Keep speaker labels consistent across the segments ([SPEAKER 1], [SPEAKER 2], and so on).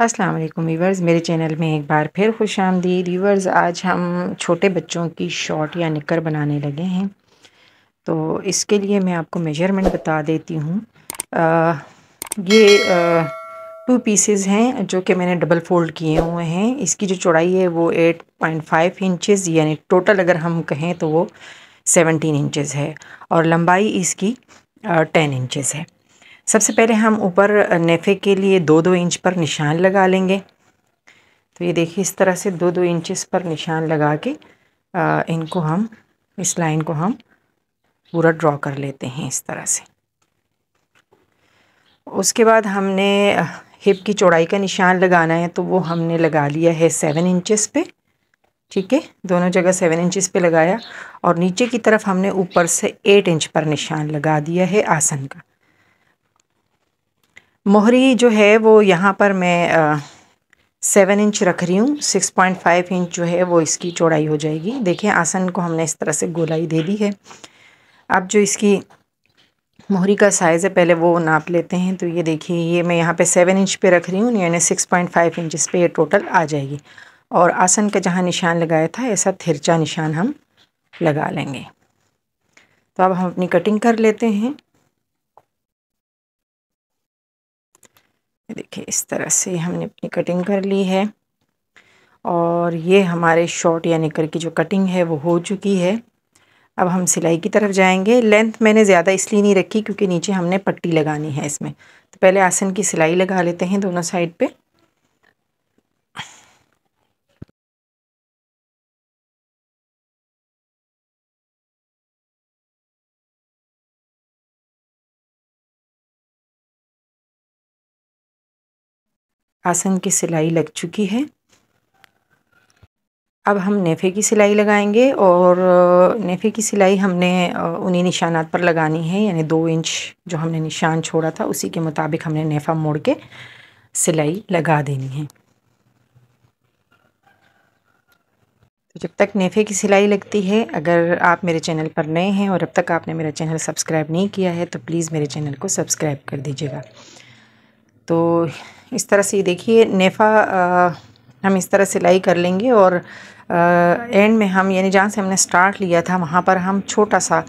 [SPEAKER 1] अस्सलाम वालेकुम व्यूवर्स मेरे चैनल में एक बार फिर खुश आमदीद व्यूवर्स आज हम छोटे बच्चों की शॉर्ट या निकर बनाने लगे हैं तो इसके लिए मैं आपको मेजरमेंट बता देती हूँ ये आ, टू पीसेस हैं जो कि मैंने डबल फोल्ड किए हुए हैं इसकी जो चौड़ाई है वो एट पॉइंट फाइव इंचज़ यानी टोटल अगर हम कहें तो वो सेवनटीन इंचज़ है और लंबाई इसकी टेन इंचज़ है सबसे पहले हम ऊपर नेफे के लिए दो दो इंच पर निशान लगा लेंगे तो ये देखिए इस तरह से दो दो इंचेस पर निशान लगा के आ, इनको हम इस लाइन को हम पूरा ड्रॉ कर लेते हैं इस तरह से उसके बाद हमने हिप की चौड़ाई का निशान लगाना है तो वो हमने लगा लिया है सेवन इंचेस पे ठीक है दोनों जगह सेवन इंचेस पे लगाया और नीचे की तरफ हमने ऊपर से एट इंच पर निशान लगा दिया है आसन का मोहरी जो है वो यहाँ पर मैं सेवन इंच रख रही हूँ सिक्स पॉइंट फाइव इंच जो है वो इसकी चौड़ाई हो जाएगी देखिए आसन को हमने इस तरह से गोलाई दे दी है अब जो इसकी मोहरी का साइज़ है पहले वो नाप लेते हैं तो ये देखिए ये मैं यहाँ पे सेवन इंच पे रख रही हूँ यानी सिक्स पॉइंट फाइव इंच इस पर टोटल आ जाएगी और आसन का जहाँ निशान लगाया था ऐसा थिरचा निशान हम लगा लेंगे तो अब हम अपनी कटिंग कर लेते हैं देखिए इस तरह से हमने अपनी कटिंग कर ली है और ये हमारे शॉर्ट या निकर की जो कटिंग है वो हो चुकी है अब हम सिलाई की तरफ जाएंगे लेंथ मैंने ज़्यादा इसलिए नहीं रखी क्योंकि नीचे हमने पट्टी लगानी है इसमें तो पहले आसन की सिलाई लगा लेते हैं दोनों साइड पर आसन की सिलाई लग चुकी है अब हम नेफ़े की सिलाई लगाएंगे और नेफ़े की सिलाई हमने उन्हीं निशानात पर लगानी है यानी दो इंच जो हमने निशान छोड़ा था उसी के मुताबिक हमने नेफ़ा मोड़ के सिलाई लगा देनी है तो जब तक नेफ़े की सिलाई लगती है अगर आप मेरे चैनल पर नए हैं और अब तक आपने मेरा चैनल सब्सक्राइब नहीं किया है तो प्लीज़ मेरे चैनल को सब्सक्राइब कर दीजिएगा तो इस तरह से देखिए नेफा हम इस तरह सिलाई कर लेंगे और आ, एंड में हम यानी जहाँ से हमने स्टार्ट लिया था वहाँ पर हम छोटा सा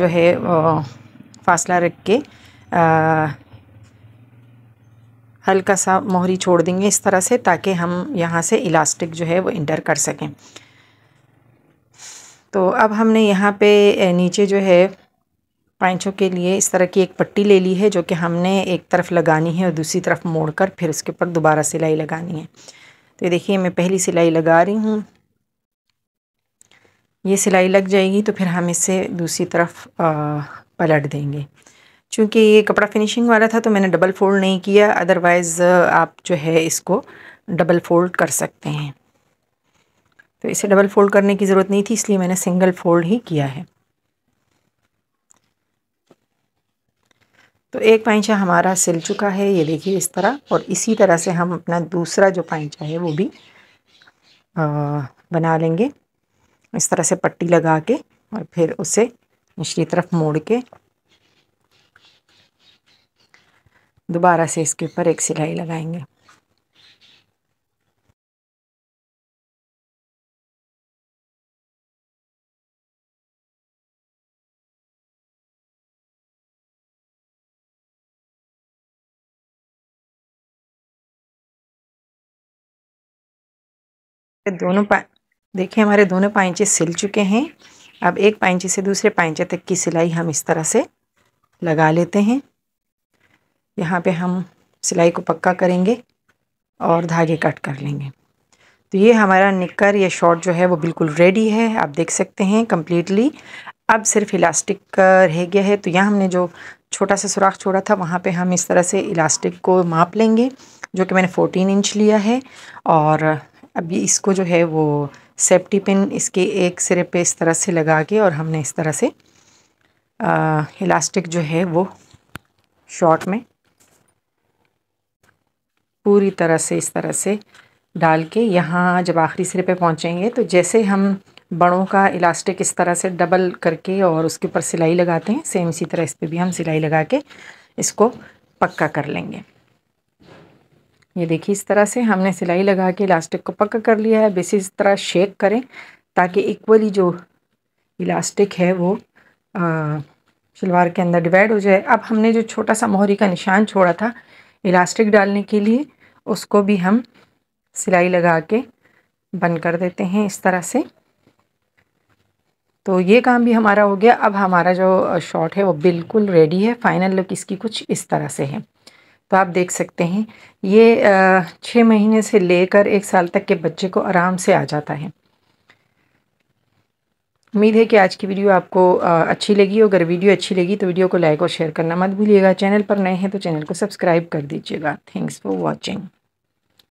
[SPEAKER 1] जो है फासला रख के आ, हल्का सा मोहरी छोड़ देंगे इस तरह से ताकि हम यहाँ से इलास्टिक जो है वो इंटर कर सकें तो अब हमने यहाँ पे नीचे जो है पैंचों के लिए इस तरह की एक पट्टी ले ली है जो कि हमने एक तरफ लगानी है और दूसरी तरफ मोड़कर फिर उसके ऊपर दोबारा सिलाई लगानी है तो देखिए मैं पहली सिलाई लगा रही हूँ ये सिलाई लग जाएगी तो फिर हम इसे दूसरी तरफ पलट देंगे चूँकि ये कपड़ा फिनिशिंग वाला था तो मैंने डबल फोल्ड नहीं किया अदरवाइज़ आप जो है इसको डबल फोल्ड कर सकते हैं तो इसे डबल फोल्ड करने की ज़रूरत नहीं थी इसलिए मैंने सिंगल फोल्ड ही किया है तो एक पैंचा हमारा सिल चुका है ये देखिए इस तरह और इसी तरह से हम अपना दूसरा जो पैंचा है वो भी आ, बना लेंगे इस तरह से पट्टी लगा के और फिर उसे निचली तरफ मोड़ के दोबारा से इसके ऊपर एक सिलाई लगाएंगे दोनों पा देखिए हमारे दोनों पाइंचे सिल चुके हैं अब एक पाइंचे से दूसरे पाइंचे तक की सिलाई हम इस तरह से लगा लेते हैं यहाँ पे हम सिलाई को पक्का करेंगे और धागे कट कर लेंगे तो ये हमारा निकर या शॉर्ट जो है वो बिल्कुल रेडी है आप देख सकते हैं कम्प्लीटली अब सिर्फ इलास्टिक रह गया है तो यहाँ हमने जो छोटा सा सुराख छोड़ा था वहाँ पे हम इस तरह से इलास्टिक को माप लेंगे जो कि मैंने 14 इंच लिया है और अब ये इसको जो है वो सेफ्टी पिन इसके एक सिरे पे इस तरह से लगा के और हमने इस तरह से आ, इलास्टिक जो है वो शॉर्ट में पूरी तरह से इस तरह से डाल के यहाँ जब आखिरी सिरे पे पहुँचेंगे तो जैसे हम बड़ों का इलास्टिक इस तरह से डबल करके और उसके ऊपर सिलाई लगाते हैं सेम इसी तरह इस पर भी हम सिलाई लगा के इसको पक्का कर लेंगे ये देखिए इस तरह से हमने सिलाई लगा के इलास्टिक को पक्का कर लिया है बेस इस तरह शेक करें ताकि इक्वली जो इलास्टिक है वो शलवार के अंदर डिवाइड हो जाए अब हमने जो छोटा सा मोहरी का निशान छोड़ा था इलास्टिक डालने के लिए उसको भी हम सिलाई लगा के बंद कर देते हैं इस तरह से तो ये काम भी हमारा हो गया अब हमारा जो शॉट है वो बिल्कुल रेडी है फाइनल लुक इसकी कुछ इस तरह से है तो आप देख सकते हैं ये छः महीने से लेकर एक साल तक के बच्चे को आराम से आ जाता है उम्मीद है कि आज की वीडियो आपको अच्छी लगी हो अगर वीडियो अच्छी लगी तो वीडियो को लाइक और शेयर करना मत भूलिएगा चैनल पर नए हैं तो चैनल को सब्सक्राइब कर दीजिएगा थैंक्स फॉर वॉचिंग